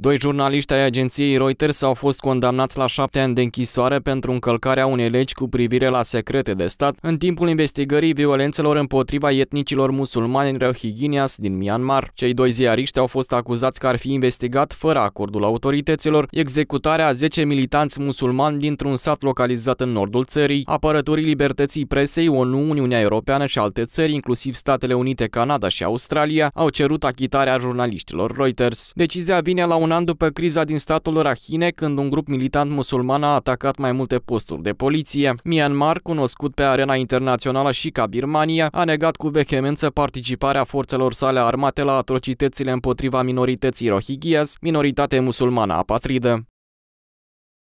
Doi jurnaliști ai agenției Reuters au fost condamnați la șapte ani de închisoare pentru încălcarea unei legi cu privire la secrete de stat în timpul investigării violențelor împotriva etnicilor musulmani în Rohingyas din Myanmar. Cei doi ziariști au fost acuzați că ar fi investigat, fără acordul autorităților, executarea a 10 militanți musulmani dintr-un sat localizat în nordul țării. Apărătorii libertății presei, ONU, Uniunea Europeană și alte țări, inclusiv Statele Unite, Canada și Australia, au cerut achitarea jurnaliștilor Reuters. Decizia vine la un un an după criza din statul Rahine, când un grup militant musulman a atacat mai multe posturi de poliție. Myanmar, cunoscut pe arena internațională și ca Birmania, a negat cu vehemență participarea forțelor sale armate la atrocitățile împotriva minorității rohinghias, minoritate musulmană apatridă.